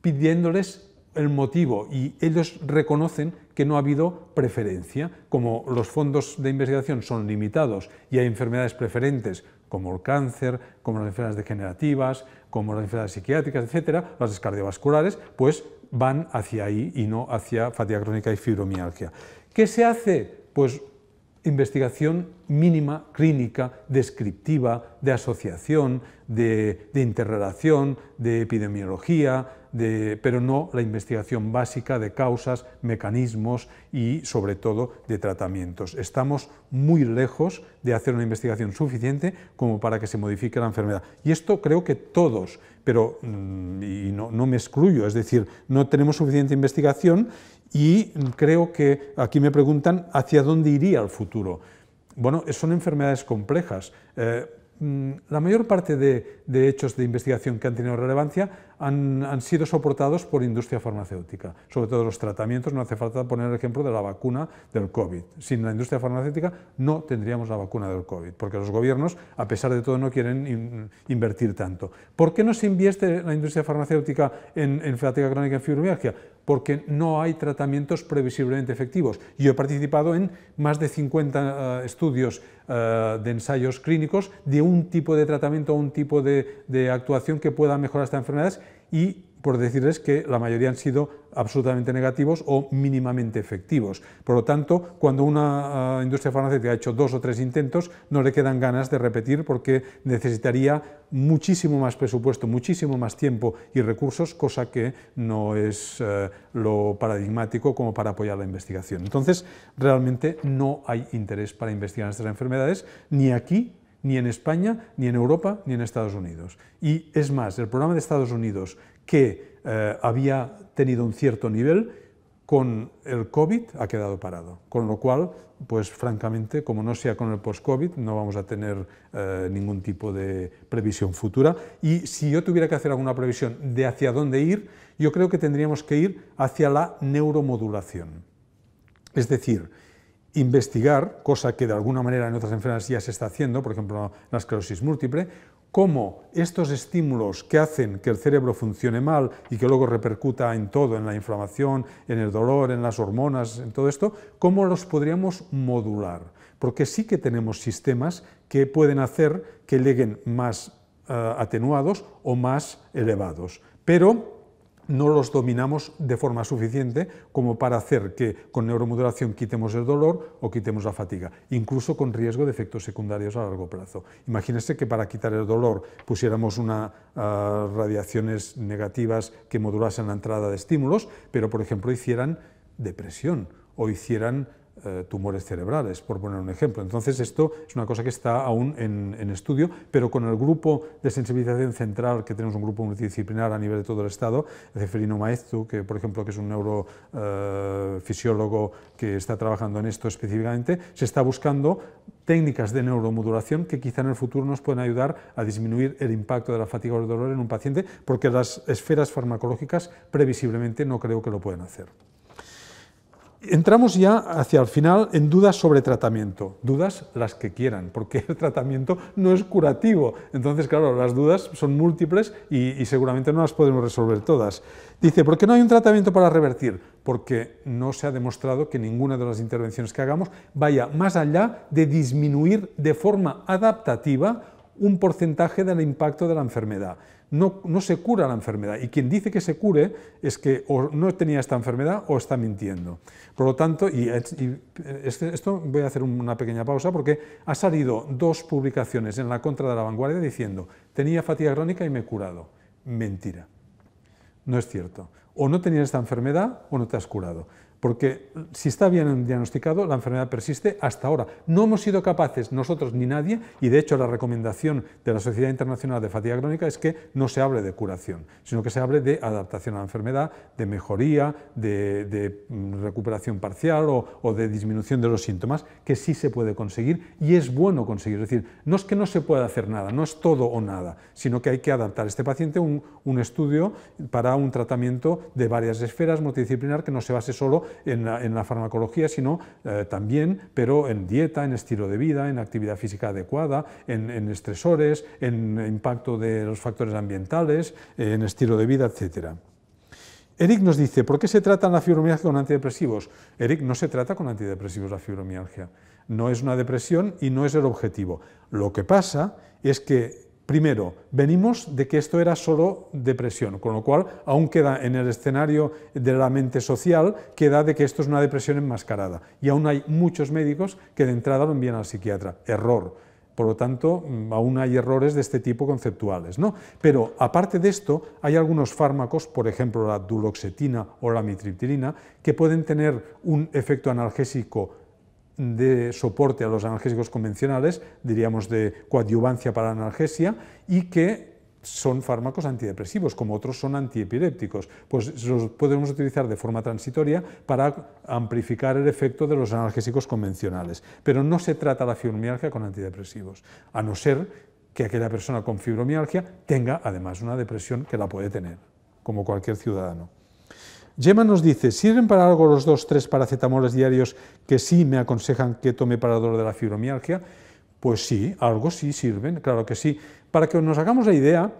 A: pidiéndoles el motivo y ellos reconocen que no ha habido preferencia. Como los fondos de investigación son limitados y hay enfermedades preferentes como el cáncer, como las enfermedades degenerativas, como las enfermedades psiquiátricas, etcétera, las cardiovasculares, pues van hacia ahí y no hacia fatiga crónica y fibromialgia. ¿Qué se hace? Pues investigación mínima, clínica, descriptiva, de asociación, de, de interrelación, de epidemiología, pero no la investigación básica de causas, mecanismos y sobre todo de tratamientos. Estamos muy lejos de hacer una investigación suficiente como para que se modifique la enfermedad. Y esto creo que todos, pero mm, y no, me excluyo, es decir, no tenemos suficiente investigación y creo que aquí me preguntan hacia dónde iría el futuro. Bueno, son enfermedades complejas. Eh, Mm, la mayor parte de, hechos de investigación que han tenido relevancia han, sido soportados por industria farmacéutica, sobre todo los tratamientos, no hace falta poner el ejemplo de la vacuna del COVID. Sin la industria farmacéutica no tendríamos la vacuna del COVID, porque los gobiernos, a pesar de todo, no quieren invertir tanto. ¿Por qué no se invierte la industria farmacéutica en, en crónica y fibromialgia? porque no hay tratamientos previsiblemente efectivos. Yo he participado en más de 50 eh, estudios eh, de ensayos clínicos de un tipo de tratamiento o un tipo de, de actuación que pueda mejorar estas enfermedades y por decirles que la mayoría han sido absolutamente negativos o mínimamente efectivos. Por lo tanto, cuando una ah, industria farmacéutica ha hecho dos o tres intentos, no le quedan ganas de repetir porque necesitaría muchísimo más presupuesto, muchísimo más tiempo y recursos, cosa que no es eh, lo paradigmático como para apoyar la investigación. Entonces, realmente no hay interés para investigar estas enfermedades, ni aquí ni en España, ni en Europa, ni en Estados Unidos. Y es más, el programa de Estados Unidos, que eh, había tenido un cierto nivel, con el COVID ha quedado parado. Con lo cual, pues francamente, como no sea con el post-COVID, no vamos a tener eh, ningún tipo de previsión futura. Y si yo tuviera que hacer alguna previsión de hacia dónde ir, yo creo que tendríamos que ir hacia la neuromodulación. Es decir, investigar, cosa que de alguna manera en otras enfermedades ya se está haciendo, por ejemplo la esclerosis múltiple, cómo estos estímulos que hacen que el cerebro funcione mal y que luego repercuta en todo, en la inflamación, en el dolor, en las hormonas, en todo esto, cómo los podríamos modular. Porque sí que tenemos sistemas que pueden hacer que lleguen más eh, atenuados o más elevados. Pero no los dominamos de forma suficiente como para hacer que con neuromodulación quitemos el dolor o quitemos la fatiga, incluso con riesgo de efectos secundarios a largo plazo. Imagínense que para quitar el dolor pusiéramos unas ah, radiaciones negativas que modulasen la entrada de estímulos, pero por ejemplo hicieran depresión o hicieran eh, tumores cerebrales, por poner un ejemplo. Entonces esto es una cosa que está aún en, estudio, pero con el grupo de sensibilización central, que tenemos un grupo multidisciplinar a nivel de todo el Estado, Zeferino Maestu, que por ejemplo que es un neurofisiólogo eh, que está trabajando en esto específicamente, se está buscando técnicas de neuromodulación que quizá en el futuro nos pueden ayudar a disminuir el impacto de la fatiga o el dolor en un paciente, porque las esferas farmacológicas previsiblemente no creo que lo puedan hacer. Entramos ya hacia el final en dudas sobre tratamiento, dudas las que quieran, porque el tratamiento no es curativo. Entonces, claro, las dudas son múltiples y, seguramente no las podemos resolver todas. Dice, ¿por qué no hay un tratamiento para revertir? Porque no se ha demostrado que ninguna de las intervenciones que hagamos vaya más allá de disminuir de forma adaptativa un porcentaje del impacto de la enfermedad no, se cura la enfermedad. Y quien dice que se cure es que o no tenía esta enfermedad o está mintiendo. Por lo tanto, esto voy a hacer una pequeña pausa porque ha salido dos publicaciones en la contra de la vanguardia diciendo, tenía fatiga crónica y me he curado. Mentira. No es cierto. O no tenías esta enfermedad o no te has curado porque si está bien diagnosticado, la enfermedad persiste hasta ahora. No hemos sido capaces nosotros ni nadie, y de hecho la recomendación de la Sociedad Internacional de Fatiga Crónica es que no se hable de curación, sino que se hable de adaptación a la enfermedad, de mejoría, de, mm, recuperación parcial o, de disminución de los síntomas, que sí se puede conseguir y es bueno conseguir. Es decir, no es que no se pueda hacer nada, no es todo o nada, sino que hay que adaptar a este paciente un, un estudio para un tratamiento de varias esferas multidisciplinar que no se base solo en la, farmacología, sino eh, también, pero en dieta, en estilo de vida, en actividad física adecuada, en, estresores, en impacto de los factores ambientales, en estilo de vida, etc. Eric nos dice, ¿por qué se trata la fibromialgia con antidepresivos? Eric, no se trata con antidepresivos la fibromialgia. No es una depresión y no es el objetivo. Lo que pasa es que Primero, venimos de que esto era solo depresión, con lo cual aún queda en el escenario de la mente social, queda de que esto es una depresión enmascarada. Y aún hay muchos médicos que de entrada lo envían al psiquiatra. Error. Por lo tanto, mm, aún hay errores de este tipo conceptuales. ¿no? Pero aparte de esto, hay algunos fármacos, por ejemplo la duloxetina o la mitriptilina, que pueden tener un efecto analgésico de soporte a los analgésicos convencionales, diríamos de coadyuvancia para analgesia, y que son fármacos antidepresivos, como otros son antiepilépticos. Pues los podemos utilizar de forma transitoria para amplificar el efecto de los analgésicos convencionales. Pero no se trata la fibromialgia con antidepresivos, a no ser que aquella persona con fibromialgia tenga además una depresión que la puede tener, como cualquier ciudadano. Gemma nos dice, ¿sirven para algo los dos, tres paracetamoles diarios que sí me aconsejan que tome para dolor de la fibromialgia? Pues sí, algo sí sirven, claro que sí. Para que nos hagamos la idea,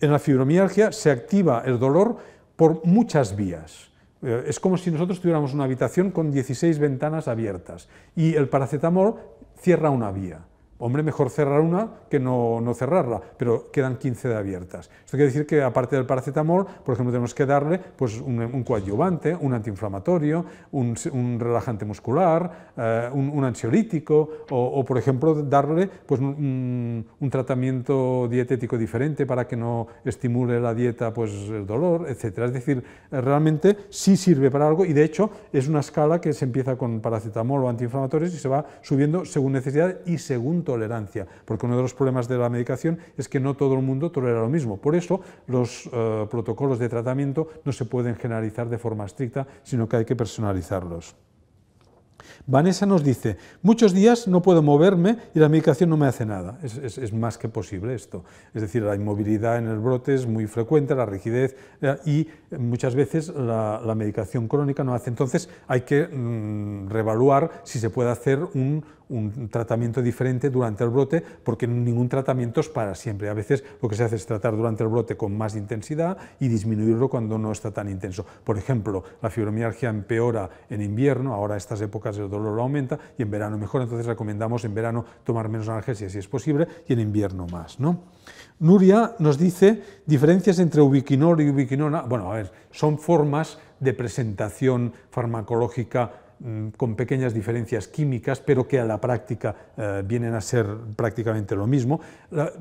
A: en la fibromialgia se activa el dolor por muchas vías. Eh, es como si nosotros tuviéramos una habitación con 16 ventanas abiertas y el paracetamol cierra una vía. Hombre, mejor cerrar una que no, no, cerrarla, pero quedan 15 de abiertas. Esto quiere decir que aparte del paracetamol, por ejemplo, tenemos que darle pues, un, coadyuvante, un antiinflamatorio, un, relajante muscular, eh, un, ansiolítico o, por ejemplo, darle pues, un, tratamiento dietético diferente para que no estimule la dieta pues, el dolor, etc. Es decir, realmente sí sirve para algo y de hecho es una escala que se empieza con paracetamol o antiinflamatorios y se va subiendo según necesidad y según tolerancia, porque uno de los problemas de la medicación es que no todo el mundo tolera lo mismo. Por eso los eh, protocolos de tratamiento no se pueden generalizar de forma estricta, sino que hay que personalizarlos. Vanessa nos dice, muchos días no puedo moverme y la medicación no me hace nada. Es, más que posible esto. Es decir, la inmovilidad en el brote es muy frecuente, la rigidez eh, y muchas veces la, medicación crónica no hace. Entonces hay que revaluar mm, reevaluar si se puede hacer un, un tratamiento diferente durante el brote, porque ningún tratamiento es para siempre. A veces lo que se hace es tratar durante el brote con más intensidad y disminuirlo cuando no está tan intenso. Por ejemplo, la fibromialgia empeora en invierno, ahora estas épocas el dolor aumenta y en verano mejor, entonces recomendamos en verano tomar menos analgesia si es posible y en invierno más. ¿no? Nuria nos dice diferencias entre ubiquinol y ubiquinona. Bueno, a ver, son formas de presentación farmacológica Mm, con pequeñas diferencias químicas, pero que a la práctica eh, vienen a ser prácticamente lo mismo.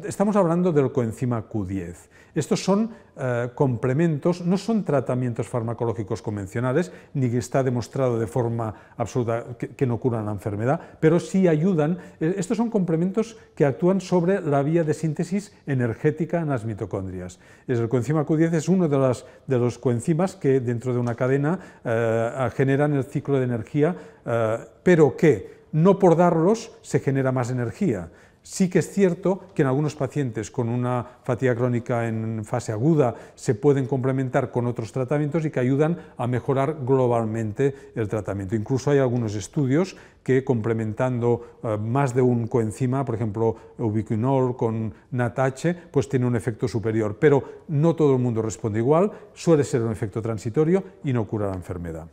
A: Estamos hablando del coenzima Q10. Estos son eh, complementos, no son tratamientos farmacológicos convencionales, ni que está demostrado de forma absoluta que, no curan la enfermedad, pero sí ayudan. E, estos son complementos que actúan sobre la vía de síntesis energética en las mitocondrias. el coenzima Q10 es uno de, las, los coenzimas que dentro de una cadena eh, generan el ciclo de energía eh, pero que no por darlos se genera más energía. Sí que es cierto que en algunos pacientes con una fatiga crónica en fase aguda se pueden complementar con otros tratamientos y que ayudan a mejorar globalmente el tratamiento. Incluso hay algunos estudios que complementando eh, más de un coenzima, por ejemplo, ubiquinol con NATH, pues tiene un efecto superior. Pero no todo el mundo responde igual, suele ser un efecto transitorio y no cura la enfermedad.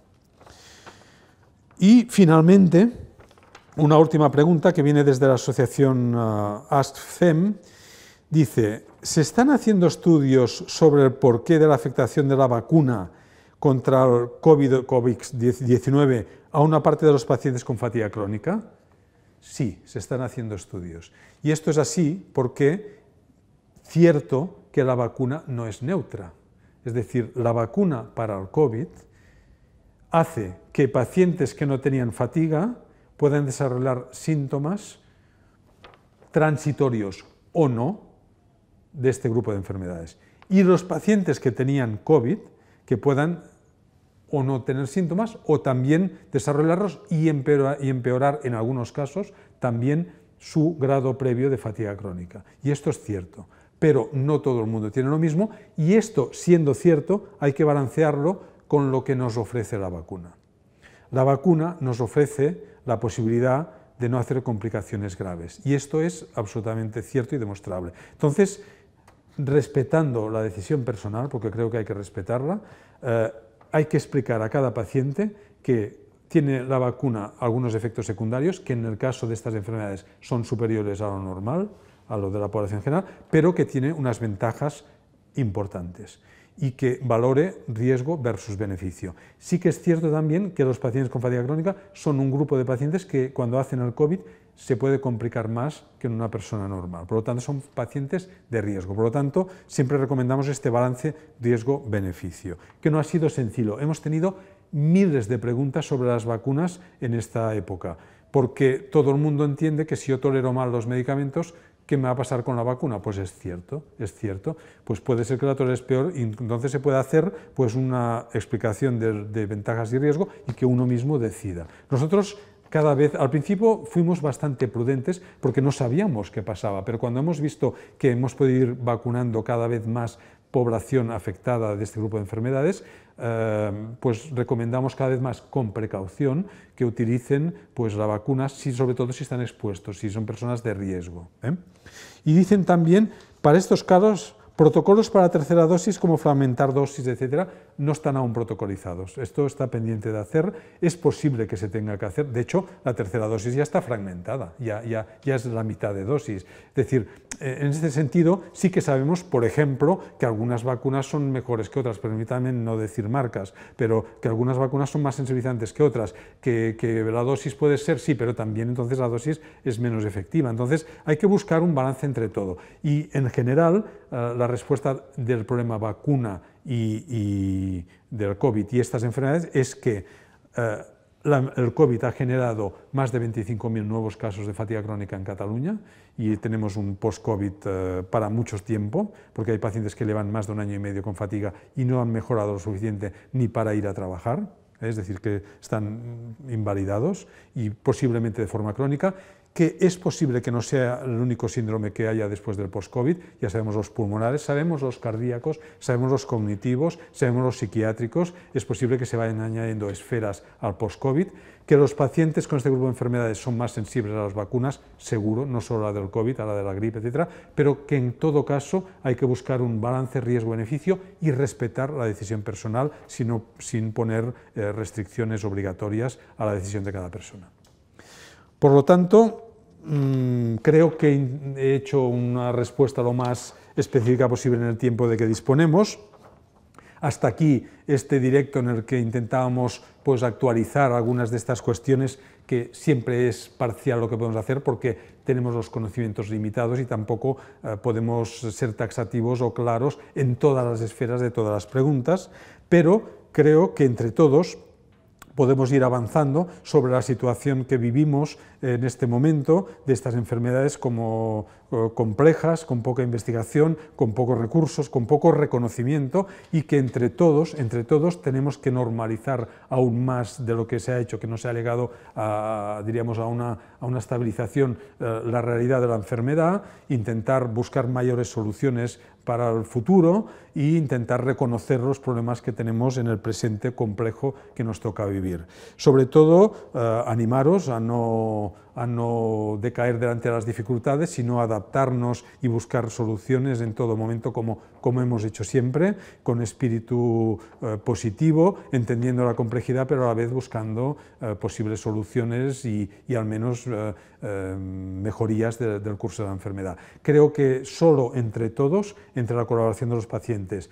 A: Y finalmente, una última pregunta que viene desde la asociación uh, AskFem. Dice, ¿se están haciendo estudios sobre el porqué de la afectación de la vacuna contra el COVID-19 a una parte de los pacientes con fatiga crónica? Sí, se están haciendo estudios. Y esto es así porque cierto que la vacuna no es neutra. Es decir, la vacuna para el COVID hace que pacientes que no tenían fatiga puedan desarrollar síntomas transitorios o no de este grupo de enfermedades. Y los pacientes que tenían COVID, que puedan o no tener síntomas o también desarrollarlos y empeorar, en algunos casos también su grado previo de fatiga crónica. Y esto es cierto, pero no todo el mundo tiene lo mismo y esto, siendo cierto, hay que balancearlo con lo que nos ofrece la vacuna. La vacuna nos ofrece la posibilidad de no hacer complicaciones graves y esto es absolutamente cierto y demostrable. Entonces, respetando la decisión personal, porque creo que hay que respetarla, eh, hay que explicar a cada paciente que tiene la vacuna algunos efectos secundarios, que en el caso de estas enfermedades son superiores a lo normal, a lo de la población general, pero que tiene unas ventajas importantes y que valore riesgo versus beneficio. Sí que es cierto también que los pacientes con fatiga crónica son un grupo de pacientes que cuando hacen el COVID se puede complicar más que en una persona normal. Por lo tanto, son pacientes de riesgo. Por lo tanto, siempre recomendamos este balance riesgo-beneficio, que no ha sido sencillo. Hemos tenido miles de preguntas sobre las vacunas en esta época, porque todo el mundo entiende que si yo tolero mal los medicamentos, ¿Qué me va a pasar con la vacuna? Pues es cierto, es cierto. Pues puede ser que la tos es peor y entonces se puede hacer pues una explicación de, ventajas y riesgo y que uno mismo decida. Nosotros cada vez, al principio fuimos bastante prudentes porque no sabíamos qué pasaba, pero cuando hemos visto que hemos podido ir vacunando cada vez más población afectada de este grupo de enfermedades, eh, pues recomendamos cada vez más con precaución que utilicen pues la vacuna, sobre todo si están expuestos, si son personas de riesgo. ¿eh? Y dicen también, para estos casos, Protocolos para tercera dosis, como fragmentar dosis, etcétera, no están aún protocolizados. Esto está pendiente de hacer. Es posible que se tenga que hacer. De hecho, la tercera dosis ya está fragmentada, ya, ya, ya es la mitad de dosis. Es decir, eh, en este sentido, sí que sabemos, por ejemplo, que algunas vacunas son mejores que otras. Permítanme no decir marcas, pero que algunas vacunas son más sensibilizantes que otras. Que, que la dosis puede ser, sí, pero también entonces la dosis es menos efectiva. Entonces, hay que buscar un balance entre todo. Y en general, eh, la respuesta del problema vacuna y, del COVID y estas enfermedades es que eh, el COVID ha generado más de 25.000 nuevos casos de fatiga crónica en Cataluña y tenemos un post-COVID eh, para mucho tiempo, porque hay pacientes que llevan más de un año y medio con fatiga y no han mejorado lo suficiente ni para ir a trabajar, ¿eh? es decir, que están invalidados y posiblemente de forma crónica que es posible que no sea el único síndrome que haya después del post-COVID, ya sabemos los pulmonares, sabemos los cardíacos, sabemos los cognitivos, sabemos los psiquiátricos, es posible que se vayan añadiendo esferas al post-COVID, que los pacientes con este grupo de enfermedades son más sensibles a las vacunas, seguro, no solo a la del COVID, a la de la gripe, etcétera, pero que en todo caso hay que buscar un balance riesgo-beneficio y respetar la decisión personal sino, sin poner eh, restricciones obligatorias a la decisión de cada persona. Por lo tanto, Mm, creo que he hecho una respuesta lo más específica posible en el tiempo de que disponemos. Hasta aquí este directo en el que intentábamos pues, actualizar algunas de estas cuestiones, que siempre es parcial lo que podemos hacer porque tenemos los conocimientos limitados y tampoco eh, podemos ser taxativos o claros en todas las esferas de todas las preguntas, pero creo que entre todos podemos ir avanzando sobre la situación que vivimos en este momento de estas enfermedades como complejas, con poca investigación, con pocos recursos, con poco reconocimiento y que entre todos, entre todos tenemos que normalizar aún más de lo que se ha hecho, que no se ha llegado a, diríamos, a una, a una estabilización eh, la realidad de la enfermedad, intentar buscar mayores soluciones para el futuro e intentar reconocer los problemas que tenemos en el presente complejo que nos toca vivir. Sobre todo, eh, animaros a no a no decaer delante de las dificultades, sino adaptarnos y buscar soluciones en todo momento, como, como hemos hecho siempre, con espíritu eh, positivo, entendiendo la complejidad, pero a la vez buscando eh, posibles soluciones y, al menos eh, mejorías del curso de la enfermedad. Creo que solo entre todos, entre la colaboración de los pacientes,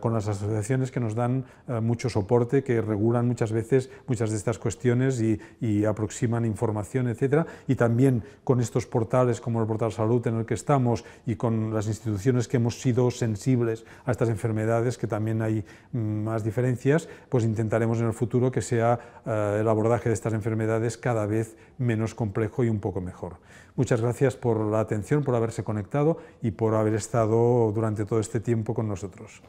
A: con las asociaciones que nos dan mucho soporte, que regulan muchas veces muchas de estas cuestiones y, y aproximan información, etcétera, y también con estos portales como el portal salud en el que estamos y con las instituciones que hemos sido sensibles a estas enfermedades, que también hay mm, más diferencias, pues intentaremos en el futuro que sea eh, el abordaje de estas enfermedades cada vez menos complejo y un poco mejor. Muchas gracias por la atención, por haberse conectado y por haber estado durante todo este tiempo con nosotros.